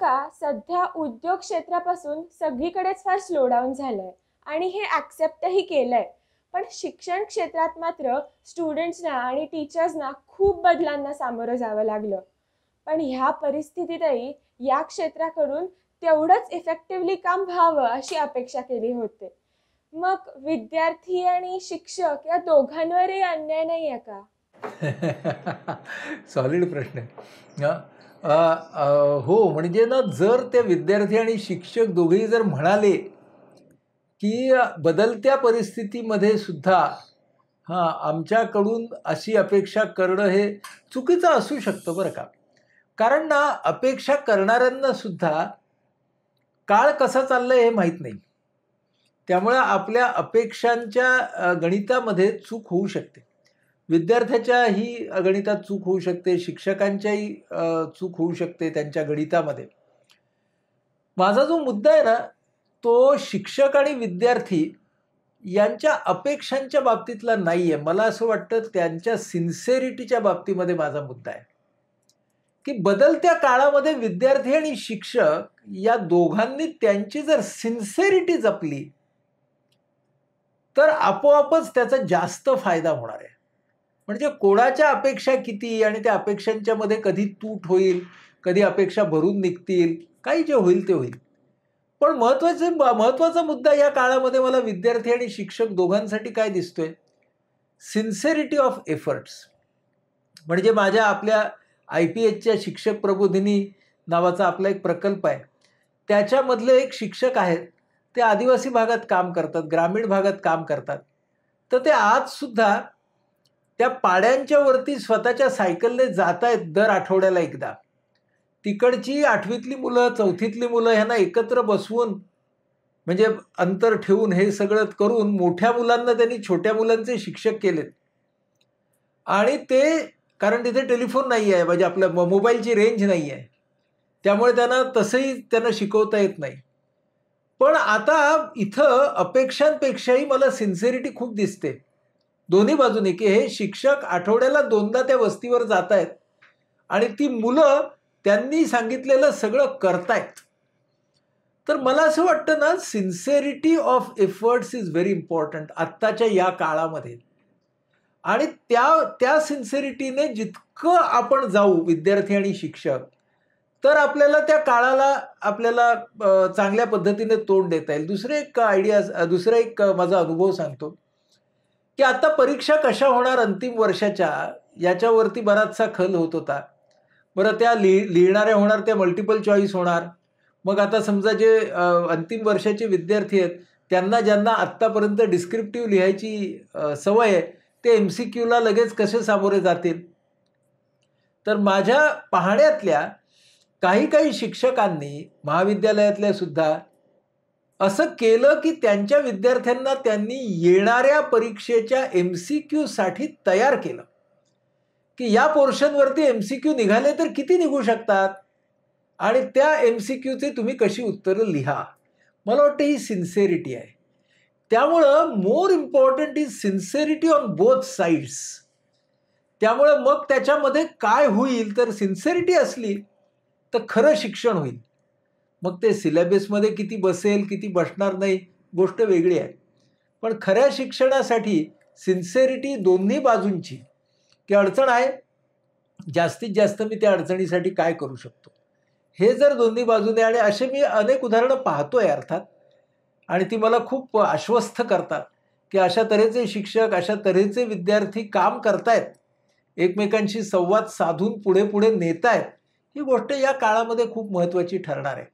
का सध्या उद्योग क्षेत्रापासून सगळीकडेच फार स्लोडाऊन झालंय आणि हे ऍक्सेप्टही केलंय पण शिक्षण क्षेत्रात मात्र स्टुडंट्सना आणि टीचर्सना खूप बदलांना सामोरं जावं लागलं पण ह्या परिस्थितीतही या क्षेत्राकडून तेवढंच इफेक्टिव्हली काम व्हावं अशी अपेक्षा केली होते मग विद्यार्थी आणि शिक्षक या दोघांवरही अन्याय नाही आहे का सॉलिड प्रश्न हो म्हणजे ना जर ते विद्यार्थी आणि शिक्षक दोघेही जर म्हणाले की बदलत्या परिस्थितीमध्ये सुद्धा हां आमच्याकडून अशी अपेक्षा करणं हे चुकीचं असू शकतं बरं का कारण ना अपेक्षा करणाऱ्यांना सुद्धा काळ कसा चाललं हे माहीत नाही त्यामुळं आपल्या अपेक्षांच्या गणितामध्ये चूक होऊ शकते विद्यार्थ्याच्या ही गणितात चूक होऊ शकते शिक्षकांच्याही चूक होऊ शकते त्यांच्या गणितामध्ये माझा जो मुद्दा आहे ना तो शिक्षक आणि विद्यार्थी यांच्या अपेक्षांच्या बाबतीतला नाही आहे मला असं वाटतं त्यांच्या सिन्सेरिटीच्या बाबतीमध्ये माझा मुद्दा आहे की बदलत्या काळामध्ये विद्यार्थी आणि शिक्षक या दोघांनी त्यांची जर सिन्सेरिटी जपली तर आपोआपच त्याचा जास्त फायदा होणार आहे म्हणजे कोणाच्या अपेक्षा किती आणि त्या अपेक्षांच्या मध्ये कधी तूट होईल कधी अपेक्षा भरून निघतील काही जे होईल ते होईल पण महत्वाचे महत्त्वाचा मुद्दा या काळामध्ये मला विद्यार्थी आणि शिक्षक दोघांसाठी काय दिसतोय सिन्सेरिटी ऑफ एफर्ट्स म्हणजे माझ्या आपल्या आय पी एचच्या शिक्षक प्रबोधिनी नावाचा आपला एक प्रकल्प आहे त्याच्यामधले एक शिक्षक आहेत ते आदिवासी भागात काम करतात ग्रामीण भागात काम करतात तर ते आजसुद्धा त्या पाड्यांच्या वरती स्वतःच्या सायकलने जात आहेत दर आठवड्याला एकदा तिकडची आठवीतली मुलं चौथीतली मुलं ह्यांना एकत्र बसवून म्हणजे अंतर ठेवून हे सगळं करून मोठ्या मुलांना त्यांनी छोट्या मुलांचे शिक्षक केलेत आणि ते कारण तिथे टेलिफोन नाही आहे म्हणजे आपल्या मोबाईलची रेंज नाही आहे त्यामुळे त्यांना तसंही त्यांना शिकवता येत नाही पण आता इथं अपेक्षांपेक्षाही मला सिन्सेरिटी खूप दिसते दोन्ही बाजूने की हे शिक्षक आठवड्याला दोनदा त्या वस्तीवर जात आहेत आणि ती मुलं त्यांनी सांगितलेलं सगळं करतायत तर मला असं वाटतं ना sincerity of efforts is very important आत्ताच्या या काळामध्ये आणि त्या त्या सिन्सेरिटीने जितकं आपण जाऊ विद्यार्थी आणि शिक्षक तर आपल्याला त्या काळाला आपल्याला चांगल्या पद्धतीने तोंड देता येईल दुसरे एक आयडिया दुसरा एक माझा अनुभव सांगतो की आता परीक्षा कशा होणार अंतिम वर्षाच्या याच्यावरती बराचसा खल होत होता बरं त्या लिह लिहिणाऱ्या होणार त्या मल्टिपल चॉईस होणार मग आता समजा जे अंतिम वर्षाचे विद्यार्थी आहेत त्यांना ज्यांना आत्तापर्यंत डिस्क्रिप्टिव्ह लिहायची सवय आहे ते एम सी क्यूला लगेच कसे सामोरे जातील तर माझ्या पाहण्यातल्या काही काही शिक्षकांनी महाविद्यालयातल्या सुद्धा असं केलं की त्यांच्या विद्यार्थ्यांना त्यांनी येणाऱ्या परीक्षेच्या एम सी क्यूसाठी तयार केलं की या पोर्शनवरती एम सी क्यू निघाले तर किती निघू शकतात आणि त्या एम सी क्यूचे तुम्ही कशी उत्तरं लिहा मला वाटतं ही सिन्सेरिटी आहे त्यामुळं more important is sincerity on both sides त्यामुळं मग त्याच्यामध्ये काय होईल तर सिन्सेरिटी असली तर खरं शिक्षण होईल मग ते सिलेबसमध्ये किती बसेल किती बसणार नाही गोष्ट वेगळी आहे पण खऱ्या शिक्षणासाठी सिन्सेरिटी दोन्ही बाजूंची की अडचण आहे जास्तीत जास्त मी त्या अडचणीसाठी काय करू शकतो हे जर दोन्ही बाजूने आणि असे मी अनेक उदाहरणं पाहतो आहे अर्थात आणि ती मला खूप आश्वस्त करतात की अशा तऱ्हेचे शिक्षक अशा तऱ्हेचे विद्यार्थी काम करतायत एकमेकांशी संवाद साधून पुढे पुढे नेतायत ही गोष्ट या काळामध्ये खूप महत्त्वाची ठरणार आहे